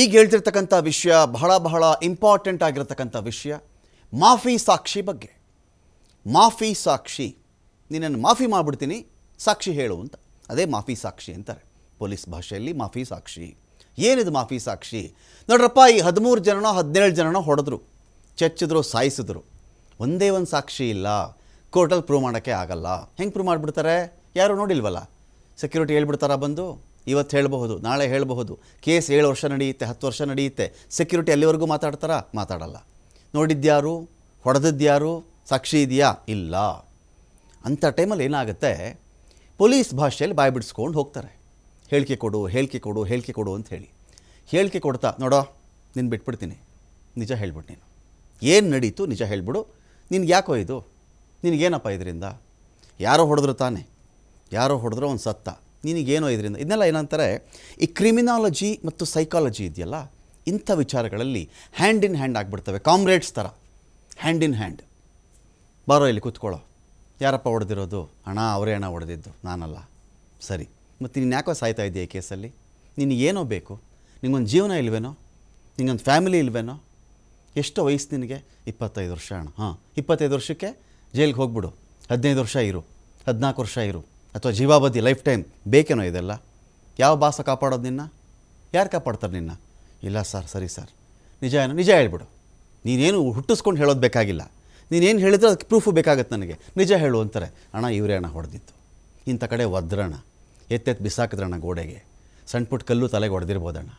ಈಗ ಹೇಳ್ತಿರ್ತಕ್ಕಂಥ ವಿಷಯ ಬಹಳ ಬಹಳ ಇಂಪಾರ್ಟೆಂಟ್ ಆಗಿರತಕ್ಕಂಥ ವಿಷಯ ಮಾಫಿ ಸಾಕ್ಷಿ ಬಗ್ಗೆ ಮಾಫಿ ಸಾಕ್ಷಿ ನಿನ್ನನ್ನು ಮಾಫಿ ಮಾಡಿಬಿಡ್ತೀನಿ ಸಾಕ್ಷಿ ಹೇಳು ಅಂತ ಅದೇ ಮಾಫಿ ಸಾಕ್ಷಿ ಅಂತಾರೆ ಪೊಲೀಸ್ ಭಾಷೆಯಲ್ಲಿ ಮಾಫಿ ಸಾಕ್ಷಿ ಏನಿದು ಮಾಫಿ ಸಾಕ್ಷಿ ನೋಡ್ರಪ್ಪ ಈ ಹದಿಮೂರು ಜನನೋ ಹದಿನೇಳು ಜನನೋ ಹೊಡೆದ್ರು ಚಚ್ಚಿದ್ರು ಸಾಯಿಸಿದ್ರು ಒಂದೇ ಒಂದು ಸಾಕ್ಷಿ ಇಲ್ಲ ಕೋರ್ಟಲ್ಲಿ ಪ್ರೂವ್ ಮಾಡೋಕ್ಕೆ ಆಗಲ್ಲ ಹೆಂಗೆ ಪ್ರೂವ್ ಮಾಡಿಬಿಡ್ತಾರೆ ಯಾರು ನೋಡಿಲ್ವಲ್ಲ ಸೆಕ್ಯೂರಿಟಿ ಹೇಳ್ಬಿಡ್ತಾರ ಬಂದು ಇವತ್ತು ಹೇಳಬಹುದು ನಾಳೆ ಹೇಳಬಹುದು ಕೇಸ್ ಏಳು ವರ್ಷ ನಡೆಯುತ್ತೆ ಹತ್ತು ವರ್ಷ ನಡೆಯುತ್ತೆ ಸೆಕ್ಯೂರಿಟಿ ಅಲ್ಲಿವರೆಗೂ ಮಾತಾಡ್ತಾರಾ ಮಾತಾಡಲ್ಲ ನೋಡಿದ್ಯಾರು ಹೊಡೆದಿದ್ಯಾರು ಸಾಕ್ಷಿ ಇದೆಯಾ ಇಲ್ಲ ಅಂಥ ಟೈಮಲ್ಲಿ ಏನಾಗುತ್ತೆ ಪೊಲೀಸ್ ಭಾಷೆಯಲ್ಲಿ ಬಾಯಿ ಬಿಡಿಸ್ಕೊಂಡು ಹೋಗ್ತಾರೆ ಹೇಳಿಕೆ ಕೊಡು ಹೇಳಿಕೆ ಕೊಡು ಹೇಳಿಕೆ ಕೊಡು ಅಂತ ಹೇಳಿ ಹೇಳಿಕೆ ಕೊಡ್ತಾ ನೋಡೋ ನಿನ್ನ ಬಿಟ್ಬಿಡ್ತೀನಿ ನಿಜ ಹೇಳ್ಬಿಡು ನೀನು ಏನು ನಡೀತು ನಿಜ ಹೇಳ್ಬಿಡು ನಿನಗೆ ಯಾಕೋ ಇದು ನಿನಗೇನಪ್ಪ ಇದರಿಂದ ಯಾರೋ ಹೊಡೆದ್ರು ತಾನೆ ಯಾರೋ ಹೊಡೆದ್ರೋ ಒಂದು ಸತ್ತ ನಿನಗೇನೋ ಇದರಿಂದ ಇದನ್ನೆಲ್ಲ ಏನಂತಾರೆ ಈ ಕ್ರಿಮಿನಾಲಜಿ ಮತ್ತು ಸೈಕಾಲಜಿ ಇದೆಯಲ್ಲ ಇಂಥ ವಿಚಾರಗಳಲ್ಲಿ ಹ್ಯಾಂಡ್ ಇನ್ ಹ್ಯಾಂಡ್ ಆಗಿಬಿಡ್ತವೆ ಕಾಮ್ರೇಡ್ಸ್ ಥರ ಹ್ಯಾಂಡ್ ಇನ್ ಹ್ಯಾಂಡ್ ಬಾರೋ ಇಲ್ಲಿ ಕೂತ್ಕೊಳ್ಳೋ ಯಾರಪ್ಪ ಹೊಡೆದಿರೋದು ಹಣ ಅವರೇ ಹಣ ಹೊಡೆದಿದ್ದು ನಾನಲ್ಲ ಸರಿ ಮತ್ತು ನೀನು ಯಾಕೋ ಸಾಯ್ತಾ ಇದೆಯಾ ಈ ಕೇಸಲ್ಲಿ ಏನೋ ಬೇಕು ನಿಂಗೊಂದು ಜೀವನ ಇಲ್ವೇನೋ ನಿಂಗೊಂದು ಫ್ಯಾಮಿಲಿ ಇಲ್ವೇನೋ ಎಷ್ಟು ವಯಸ್ಸು ನಿನಗೆ ಇಪ್ಪತ್ತೈದು ವರ್ಷ ಅಣ್ಣ ಹಾಂ ಇಪ್ಪತ್ತೈದು ವರ್ಷಕ್ಕೆ ಜೈಲಿಗೆ ಹೋಗ್ಬಿಡು ಹದಿನೈದು ವರ್ಷ ಇರು ಹದಿನಾಲ್ಕು ವರ್ಷ ಇರು ಅಥವಾ ಜೀವಾವಧಿ ಲೈಫ್ ಟೈಮ್ ಬೇಕೇನೋ ಇದೆಲ್ಲ ಯಾವ ಭಾಸ ಕಾಪಾಡೋದು ನಿನ್ನ ಯಾರು ಕಾಪಾಡ್ತಾರೆ ನಿನ್ನ ಇಲ್ಲ ಸರ್ ಸರಿ ಸರ್ ನಿಜ ಏನೋ ನಿಜ ಹೇಳ್ಬಿಡು ನೀನೇನು ಹುಟ್ಟಿಸ್ಕೊಂಡು ಹೇಳೋದು ಬೇಕಾಗಿಲ್ಲ ನೀನೇನು ಹೇಳಿದ್ರೆ ಅದಕ್ಕೆ ಪ್ರೂಫು ಬೇಕಾಗುತ್ತೆ ನನಗೆ ನಿಜ ಹೇಳು ಅಂತಾರೆ ಅಣ್ಣ ಇವರೇ ಅಣ್ಣ ಹೊಡೆದಿತ್ತು ಇಂಥ ಕಡೆ ಒದ್ರಣ ಎತ್ತೆತ್ತು ಬಿಸಾಕಿದ್ರಣ್ಣ ಗೋಡೆಗೆ ಸಣ್ಣ ಪುಟ್ಟ ಕಲ್ಲು ತಲೆಗೆ ಹೊಡೆದಿರ್ಬೋದಣ್ಣ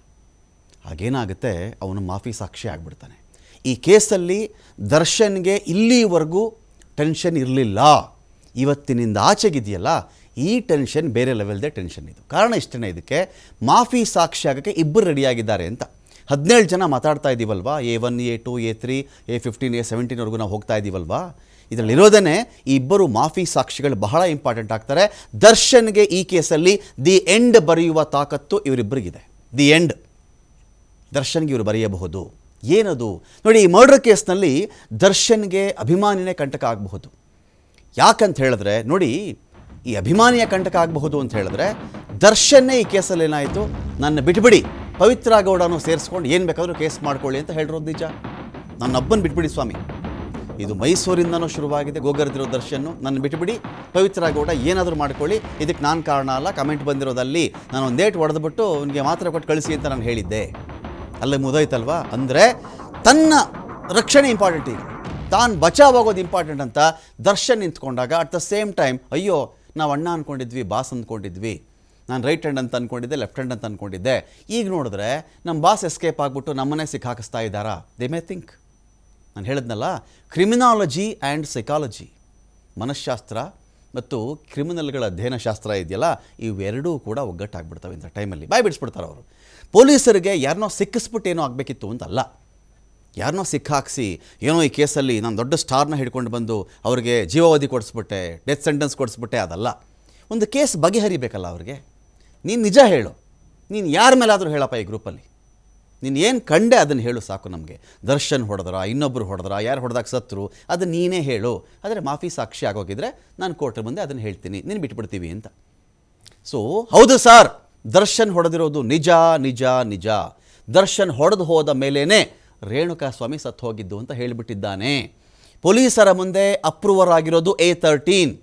ಹಾಗೇನಾಗುತ್ತೆ ಅವನು ಮಾಫಿ ಸಾಕ್ಷಿ ಆಗಿಬಿಡ್ತಾನೆ ಈ ಕೇಸಲ್ಲಿ ದರ್ಶನ್ಗೆ ಇಲ್ಲಿವರೆಗೂ ಟೆನ್ಷನ್ ಇರಲಿಲ್ಲ ಇವತ್ತಿನಿಂದ ಆಚೆಗಿದೆಯಲ್ಲ ಈ ಟೆನ್ಷನ್ ಬೇರೆ ಲೆವೆಲ್ದೇ ಟೆನ್ಷನ್ ಇದು ಕಾರಣ ಇಷ್ಟೇ ಇದಕ್ಕೆ ಮಾಫಿ ಸಾಕ್ಷಿ ಆಗೋಕ್ಕೆ ಇಬ್ಬರು ರೆಡಿಯಾಗಿದ್ದಾರೆ ಅಂತ ಹದಿನೇಳು ಜನ ಮಾತಾಡ್ತಾ ಇದ್ದೀವಲ್ವಾ A one A two A three A fifteen A ಸೆವೆಂಟೀನ್ವರೆಗೂ ನಾವು ಹೋಗ್ತಾ ಇದ್ದೀವಲ್ವಾ ಇದರಲ್ಲಿರೋದೇ ಈ ಇಬ್ಬರು ಮಾಫಿ ಸಾಕ್ಷಿಗಳು ಬಹಳ ಇಂಪಾರ್ಟೆಂಟ್ ಆಗ್ತಾರೆ ದರ್ಶನ್ಗೆ ಈ ಕೇಸಲ್ಲಿ ದಿ ಎಂಡ್ ಬರೆಯುವ ತಾಕತ್ತು ಇವರಿಬ್ಬರಿಗಿದೆ ದಿ ಎಂಡ್ ದರ್ಶನ್ಗೆ ಇವರು ಬರೆಯಬಹುದು ಏನದು ನೋಡಿ ಈ ಮರ್ಡರ್ ಕೇಸ್ನಲ್ಲಿ ದರ್ಶನ್ಗೆ ಅಭಿಮಾನಿನೇ ಕಂಟಕ ಆಗಬಹುದು ಯಾಕಂತ ಹೇಳಿದ್ರೆ ನೋಡಿ ಈ ಅಭಿಮಾನಿಯ ಕಂಟಕ ಆಗಬಹುದು ಅಂತ ಹೇಳಿದ್ರೆ ದರ್ಶನ್ನೇ ಈ ಕೇಸಲ್ಲಿ ಏನಾಯಿತು ನನ್ನ ಬಿಟ್ಬಿಡಿ ಪವಿತ್ರ ಗೌಡನೂ ಸೇರಿಸ್ಕೊಂಡು ಏನು ಬೇಕಾದರೂ ಕೇಸ್ ಮಾಡ್ಕೊಳ್ಳಿ ಅಂತ ಹೇಳಿರೋದು ನಿಜ ನನ್ನೊಬ್ಬನ ಬಿಟ್ಬಿಡಿ ಸ್ವಾಮಿ ಇದು ಮೈಸೂರಿಂದನೂ ಶುರುವಾಗಿದೆ ಗೋಗರ್ದಿರೋ ದರ್ಶನ್ನು ನನ್ನ ಬಿಟ್ಬಿಡಿ ಪವಿತ್ರ ಗೌಡ ಏನಾದರೂ ಮಾಡ್ಕೊಳ್ಳಿ ಇದಕ್ಕೆ ನಾನು ಕಾರಣ ಅಲ್ಲ ಕಮೆಂಟ್ ಬಂದಿರೋದಲ್ಲಿ ನಾನು ಒಂದು ಹೊಡೆದುಬಿಟ್ಟು ಅವನಿಗೆ ಮಾತ್ರ ಕೊಟ್ಟು ಕಳಿಸಿ ಅಂತ ನಾನು ಹೇಳಿದ್ದೆ ಅಲ್ಲೇ ಮುದೋಯ್ತಲ್ವಾ ಅಂದರೆ ತನ್ನ ರಕ್ಷಣೆ ಇಂಪಾರ್ಟೆಂಟ್ ಈಗ ತಾನು ಬಚಾವಾಗೋದು ಇಂಪಾರ್ಟೆಂಟ್ ಅಂತ ದರ್ಶನ್ ನಿಂತ್ಕೊಂಡಾಗ ಅಟ್ ದ ಸೇಮ್ ಟೈಮ್ ಅಯ್ಯೋ ನಾವು ಅಣ್ಣ ಅಂದ್ಕೊಂಡಿದ್ವಿ ಬಾಸ್ ಅಂದ್ಕೊಂಡಿದ್ವಿ ನಾನು ರೈಟ್ ಹ್ಯಾಂಡ್ ಅಂತ ಅಂದ್ಕೊಂಡಿದ್ದೆ ಲೆಫ್ಟ್ ಹ್ಯಾಂಡ್ ಅಂತ ಅಂದ್ಕೊಂಡಿದ್ದೆ ಈಗ ನೋಡಿದ್ರೆ ನಮ್ಮ ಬಾಸ್ ಎಸ್ಕೇಪ್ ಆಗಿಬಿಟ್ಟು ನಮ್ಮನ್ನೇ ಸಿಕ್ಕಾಕಿಸ್ತಾ ಇದ್ದಾರಾ ದೇ ಮೇ ಥಿಂಕ್ ನಾನು ಹೇಳಿದ್ನಲ್ಲ ಕ್ರಿಮಿನಾಲಜಿ ಆ್ಯಂಡ್ ಸೈಕಾಲಜಿ ಮನಃಶಾಸ್ತ್ರ ಮತ್ತು ಕ್ರಿಮಿನಲ್ಗಳ ಅಧ್ಯಯನ ಶಾಸ್ತ್ರ ಇದೆಯಲ್ಲ ಇವೆರಡೂ ಕೂಡ ಒಗ್ಗಟ್ಟಾಗ್ಬಿಡ್ತವೆ ಇಂಥ ಟೈಮಲ್ಲಿ ಬಾಯ್ ಬಿಡಿಸ್ಬಿಡ್ತಾರೆ ಅವರು ಪೊಲೀಸರಿಗೆ ಯಾರನ್ನೋ ಸಿಕ್ಕಿಸ್ಬಿಟ್ಟು ಏನೋ ಆಗಬೇಕಿತ್ತು ಅಂತಲ್ಲ ಯಾರನ್ನೋ ಸಿಕ್ಕಾಕ್ಸಿ ಏನೋ ಈ ಕೇಸಲ್ಲಿ ನಾನು ದೊಡ್ಡ ಸ್ಟಾರ್ನ ಹಿಡ್ಕೊಂಡು ಬಂದು ಅವ್ರಿಗೆ ಜೀವಾವಧಿ ಕೊಡಿಸ್ಬಿಟ್ಟೆ ಡೆತ್ ಸೆಂಟೆನ್ಸ್ ಕೊಡಿಸ್ಬಿಟ್ಟೆ ಅದಲ್ಲ ಒಂದು ಕೇಸ್ ಬಗೆಹರಿಬೇಕಲ್ಲ ಅವ್ರಿಗೆ ನೀನು ನಿಜ ಹೇಳು ನೀನು ಯಾರ ಮೇಲಾದರೂ ಹೇಳಪ್ಪ ಈ ಗ್ರೂಪಲ್ಲಿ ನೀನು ಏನು ಕಂಡೆ ಅದನ್ನು ಹೇಳು ಸಾಕು ನಮಗೆ ದರ್ಶನ್ ಹೊಡೆದ್ರ ಇನ್ನೊಬ್ಬರು ಹೊಡೆದ್ರ ಯಾರು ಹೊಡೆದಾಗ ಸತ್ರು ಅದು ನೀನೇ ಹೇಳು ಆದರೆ ಮಾಫಿ ಸಾಕ್ಷಿ ಆಗೋಗಿದ್ರೆ ನಾನು ಕೋರ್ಟ್ರ ಮುಂದೆ ಅದನ್ನು ಹೇಳ್ತೀನಿ ನೀನು ಬಿಟ್ಬಿಡ್ತೀವಿ ಅಂತ ಸೊ ಹೌದು ಸರ್ ದರ್ಶನ್ ಹೊಡೆದಿರೋದು ನಿಜ ನಿಜ ನಿಜ ದರ್ಶನ್ ಹೊಡೆದು ಹೋದ ಮೇಲೇ ರೇಣುಕಾ ಸ್ವಾಮಿ ಸತ್ತು ಹೋಗಿದ್ದು ಅಂತ ಹೇಳಿಬಿಟ್ಟಿದ್ದಾನೆ ಪೊಲೀಸರ ಮುಂದೆ ಅಪ್ರೂವರ್ ಆಗಿರೋದು ಎ ತರ್ಟೀನ್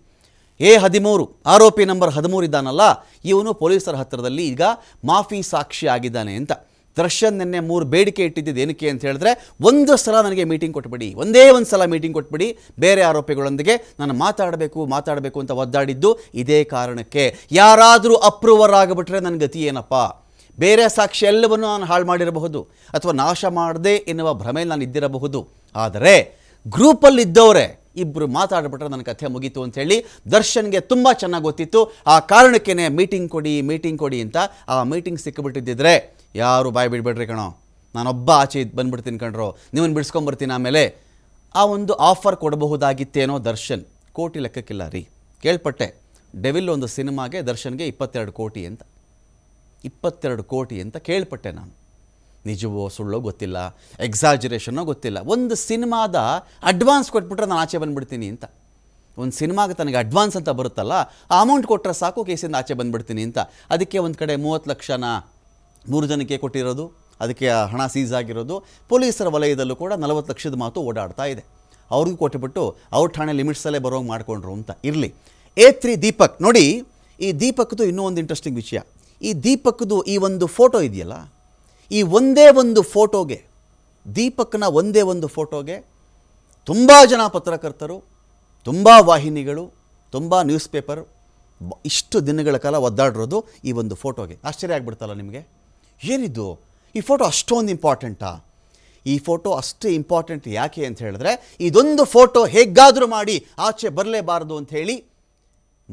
ಎ ಹದಿಮೂರು ಆರೋಪಿ ನಂಬರ್ ಹದಿಮೂರು ಇದ್ದಾನಲ್ಲ ಇವನು ಪೊಲೀಸರ ಹತ್ತಿರದಲ್ಲಿ ಈಗ ಮಾಫಿ ಸಾಕ್ಷಿ ಆಗಿದ್ದಾನೆ ಅಂತ ದರ್ಶನ್ ನಿನ್ನೆ ಮೂರು ಬೇಡಿಕೆ ಇಟ್ಟಿದ್ದು ಏನಕ್ಕೆ ಅಂತ ಹೇಳಿದ್ರೆ ಒಂದು ಸಲ ನನಗೆ ಮೀಟಿಂಗ್ ಕೊಟ್ಬಿಡಿ ಒಂದೇ ಒಂದು ಸಲ ಮೀಟಿಂಗ್ ಕೊಟ್ಬಿಡಿ ಬೇರೆ ಆರೋಪಿಗಳೊಂದಿಗೆ ನಾನು ಮಾತಾಡಬೇಕು ಮಾತಾಡಬೇಕು ಅಂತ ಒದ್ದಾಡಿದ್ದು ಇದೇ ಕಾರಣಕ್ಕೆ ಯಾರಾದರೂ ಅಪ್ರೂವರ್ ಆಗಿಬಿಟ್ರೆ ನನ್ನ ಗತಿ ಏನಪ್ಪ ಬೇರೆ ಸಾಕ್ಷಿ ಎಲ್ಲವನ್ನು ನಾನು ಹಾಳು ಮಾಡಿರಬಹುದು ಅಥವಾ ನಾಶ ಮಾಡದೆ ಎನ್ನುವ ಭ್ರಮೆಯಲ್ಲಿ ನಾನು ಇದ್ದಿರಬಹುದು ಆದರೆ ಗ್ರೂಪಲ್ಲಿದ್ದವರೇ ಇಬ್ಬರು ಮಾತಾಡಿಬಿಟ್ರೆ ನನ್ನ ಕಥೆ ಮುಗೀತು ಅಂಥೇಳಿ ದರ್ಶನ್ಗೆ ತುಂಬ ಚೆನ್ನಾಗಿ ಗೊತ್ತಿತ್ತು ಆ ಕಾರಣಕ್ಕೇ ಮೀಟಿಂಗ್ ಕೊಡಿ ಮೀಟಿಂಗ್ ಕೊಡಿ ಅಂತ ಆ ಮೀಟಿಂಗ್ ಸಿಕ್ಕಿಬಿಟ್ಟಿದ್ದಿದ್ರೆ ಯಾರು ಬಾಯಿ ಬಿಡ್ಬೇಡ್ರಿ ಕಣೋ ನಾನೊಬ್ಬ ಆಚೆ ಇದು ಬಂದ್ಬಿಡ್ತೀನಿ ಕಣ್ರೋ ನೀವನ್ನ ಬಿಡಿಸ್ಕೊಂಬರ್ತೀನಿ ಆಮೇಲೆ ಆ ಒಂದು ಆಫರ್ ಕೊಡಬಹುದಾಗಿತ್ತೇನೋ ದರ್ಶನ್ ಕೋಟಿ ಲೆಕ್ಕಕ್ಕಿಲ್ಲ ರೀ ಕೇಳ್ಪಟ್ಟೆ ಡೆವಿಲ್ ಒಂದು ಸಿನಿಮಾಗೆ ದರ್ಶನ್ಗೆ ಇಪ್ಪತ್ತೆರಡು ಕೋಟಿ ಅಂತ ಇಪ್ಪತ್ತೆರಡು ಕೋಟಿ ಅಂತ ಕೇಳ್ಪಟ್ಟೆ ನಾನು ನಿಜವೋ ಸುಳ್ಳೋ ಗೊತ್ತಿಲ್ಲ ಎಕ್ಸಾಜರೇಷನೋ ಗೊತ್ತಿಲ್ಲ ಒಂದು ಸಿನಿಮಾದ ಅಡ್ವಾನ್ಸ್ ಕೊಟ್ಬಿಟ್ರೆ ನಾನು ಆಚೆ ಬಂದುಬಿಡ್ತೀನಿ ಅಂತ ಒಂದು ಸಿನಿಮಾಗೆ ತನಗೆ ಅಡ್ವಾನ್ಸ್ ಅಂತ ಬರುತ್ತಲ್ಲ ಆ ಅಮೌಂಟ್ ಕೊಟ್ಟರೆ ಸಾಕು ಕೇಸಿಂದ ಆಚೆ ಬಂದುಬಿಡ್ತೀನಿ ಅಂತ ಅದಕ್ಕೆ ಒಂದು ಕಡೆ ಮೂವತ್ತು ಲಕ್ಷನ ಮೂರು ಜನಕ್ಕೆ ಕೊಟ್ಟಿರೋದು ಅದಕ್ಕೆ ಹಣ ಸೀಸ್ ಆಗಿರೋದು ಪೊಲೀಸರ ವಲಯದಲ್ಲೂ ಕೂಡ ನಲವತ್ತು ಲಕ್ಷದ ಮಾತು ಓಡಾಡ್ತಾ ಇದೆ ಅವ್ರಿಗೂ ಕೊಟ್ಟುಬಿಟ್ಟು ಅವ್ರ ಠಾಣೆ ಲಿಮಿಟ್ಸಲ್ಲೇ ಬರೋಂಗೆ ಮಾಡಿಕೊಂಡ್ರು ಅಂತ ಇರಲಿ ಎ ದೀಪಕ್ ನೋಡಿ ಈ ದೀಪಕ್ದು ಇನ್ನೂ ಒಂದು ಇಂಟ್ರೆಸ್ಟಿಂಗ್ ವಿಷಯ ಈ ದೀಪಕ್ದು ಈ ಒಂದು ಫೋಟೋ ಇದೆಯಲ್ಲ ಈ ಒಂದೇ ಒಂದು ಫೋಟೋಗೆ ದೀಪಕ್ನ ಒಂದೇ ಒಂದು ಫೋಟೋಗೆ ತುಂಬ ಜನ ಪತ್ರಕರ್ತರು ತುಂಬ ವಾಹಿನಿಗಳು ತುಂಬ ನ್ಯೂಸ್ ಪೇಪರ್ ಇಷ್ಟು ದಿನಗಳ ಕಾಲ ಒದ್ದಾಡಿರೋದು ಈ ಒಂದು ಫೋಟೋಗೆ ಆಶ್ಚರ್ಯ ಆಗಿಬಿಡ್ತಲ್ಲ ನಿಮಗೆ ಏನಿದು ಈ ಫೋಟೋ ಅಷ್ಟೊಂದು ಇಂಪಾರ್ಟೆಂಟಾ ಈ ಫೋಟೋ ಅಷ್ಟು ಇಂಪಾರ್ಟೆಂಟ್ ಯಾಕೆ ಅಂತ ಹೇಳಿದ್ರೆ ಇದೊಂದು ಫೋಟೋ ಹೇಗಾದರೂ ಮಾಡಿ ಆಚೆ ಬರಲೇಬಾರದು ಅಂತ ಹೇಳಿ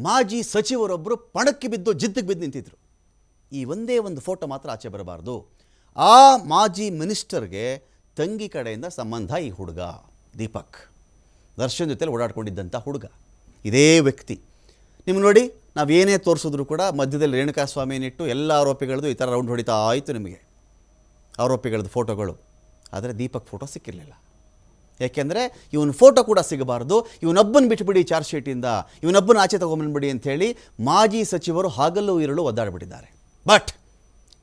ಮಾಜಿ ಸಚಿವರೊಬ್ಬರು ಪಣಕ್ಕೆ ಬಿದ್ದು ಜಿದ್ದಿಗೆ ಬಿದ್ದು ನಿಂತಿದ್ರು ಈ ಒಂದೇ ಒಂದು ಫೋಟೋ ಮಾತ್ರ ಆಚೆ ಬರಬಾರ್ದು ಆ ಮಾಜಿ ಮಿನಿಸ್ಟರ್ಗೆ ತಂಗಿ ಕಡೆಯಿಂದ ಸಂಬಂಧ ಈ ಹುಡುಗ ದೀಪಕ್ ದರ್ಶನ್ ಜೊತೆಲಿ ಓಡಾಡ್ಕೊಂಡಿದ್ದಂಥ ಹುಡುಗ ಇದೇ ವ್ಯಕ್ತಿ ನಿಮ್ಮ ನೋಡಿ ನಾವೇನೇ ತೋರಿಸಿದ್ರು ಕೂಡ ಮಧ್ಯದಲ್ಲಿ ರೇಣುಕಾ ಇಟ್ಟು ಎಲ್ಲ ಆರೋಪಿಗಳದ್ದು ಈ ಥರ ರೌಂಡ್ ಹೊಡಿತಾ ಆಯಿತು ನಿಮಗೆ ಆರೋಪಿಗಳದ್ದು ಫೋಟೋಗಳು ಆದರೆ ದೀಪಕ್ ಫೋಟೋ ಸಿಕ್ಕಿರಲಿಲ್ಲ ಏಕೆಂದರೆ ಇವನ ಫೋಟೋ ಕೂಡ ಸಿಗಬಾರ್ದು ಇವನೊಬ್ಬನ ಬಿಟ್ಬಿಡಿ ಚಾರ್ಜ್ ಶೀಟಿಂದ ಇವನೊಬ್ಬನ ಆಚೆ ತೊಗೊಂಬಂದ್ಬಿಡಿ ಅಂಥೇಳಿ ಮಾಜಿ ಸಚಿವರು ಹಾಗಲ್ಲೂ ಇರಲು ಒದ್ದಾಡಿಬಿಟ್ಟಿದ್ದಾರೆ ಬಟ್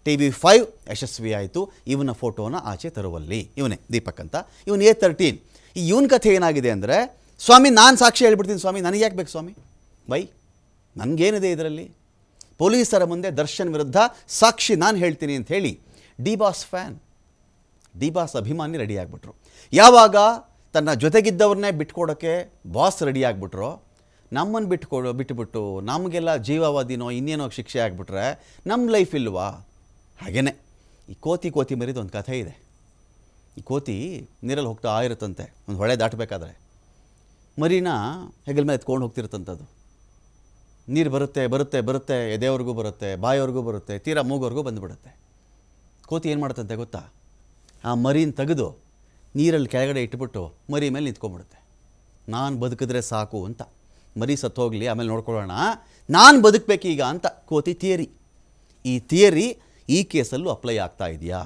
ಟಿ ವಿ ಫೈವ್ ಯಶಸ್ವಿಯಾಯಿತು ಇವನ ಫೋಟೋನ ಆಚೆ ತರುವಲ್ಲಿ ಇವನೇ ದೀಪಕ್ ಅಂತ ಇವನು ಎ ತರ್ಟೀನ್ ಈ ಇವನ ಕಥೆ ಏನಾಗಿದೆ ಅಂದರೆ ಸ್ವಾಮಿ ನಾನು ಸಾಕ್ಷಿ ಹೇಳ್ಬಿಡ್ತೀನಿ ಸ್ವಾಮಿ ನನಗೆ ಯಾಕೆ ಬೇಕು ಸ್ವಾಮಿ ಬೈ ನನಗೇನಿದೆ ಇದರಲ್ಲಿ ಪೊಲೀಸರ ಮುಂದೆ ದರ್ಶನ್ ವಿರುದ್ಧ ಸಾಕ್ಷಿ ನಾನು ಹೇಳ್ತೀನಿ ಅಂತ ಹೇಳಿ D boss fan D boss ಅಭಿಮಾನಿ ರೆಡಿಯಾಗ್ಬಿಟ್ರು ಯಾವಾಗ ತನ್ನ ಜೊತೆಗಿದ್ದವ್ರನ್ನೇ ಬಿಟ್ಕೊಡೋಕ್ಕೆ ಬಾಸ್ ರೆಡಿ ನಮ್ಮನ್ನು ಬಿಟ್ಟುಕೊಡು ಬಿಟ್ಟುಬಿಟ್ಟು ನಮಗೆಲ್ಲ ಜೀವಾವಧಿನೋ ಇನ್ನೇನೋ ಶಿಕ್ಷೆ ಆಗಿಬಿಟ್ರೆ ನಮ್ಮ ಲೈಫ್ ಇಲ್ವಾ ಹಾಗೇ ಈ ಕೋತಿ ಕೋತಿ ಮರಿದು ಒಂದು ಕಥೆ ಇದೆ ಈ ಕೋತಿ ನೀರಲ್ಲಿ ಹೋಗ್ತಾ ಇರುತ್ತಂತೆ ಒಂದು ಹೊಳೆ ದಾಟಬೇಕಾದ್ರೆ ಮರಿನ ಹೆಗಲ್ ಮೇಲೆ ಎತ್ಕೊಂಡು ಹೋಗ್ತಿರುತ್ತಂಥದ್ದು ನೀರು ಬರುತ್ತೆ ಬರುತ್ತೆ ಬರುತ್ತೆ ಎದೆಯವ್ರಿಗೂ ಬರುತ್ತೆ ಬಾಯವರೆಗೂ ಬರುತ್ತೆ ತೀರಾ ಮೂಗವ್ರಿಗೂ ಬಂದುಬಿಡುತ್ತೆ ಕೋತಿ ಏನು ಮಾಡುತ್ತಂತೆ ಗೊತ್ತಾ ಆ ಮರಿನ ತೆಗೆದು ನೀರಲ್ಲಿ ಕೆಳಗಡೆ ಇಟ್ಬಿಟ್ಟು ಮರಿ ಮೇಲೆ ನಿಂತ್ಕೊಂಡ್ಬಿಡುತ್ತೆ ನಾನು ಬದುಕಿದ್ರೆ ಸಾಕು ಅಂತ ಮರಿ ಸತ್ತೋಗಲಿ ಆಮೇಲೆ ನೋಡ್ಕೊಳ್ಳೋಣ ನಾನು ಬದುಕಬೇಕೀಗ ಅಂತ ಕೋತಿ ಥಿಯರಿ ಈ ಥಿಯರಿ ಈ ಕೇಸಲ್ಲೂ ಅಪ್ಲೈ ಆಗ್ತಾ ಇದೆಯಾ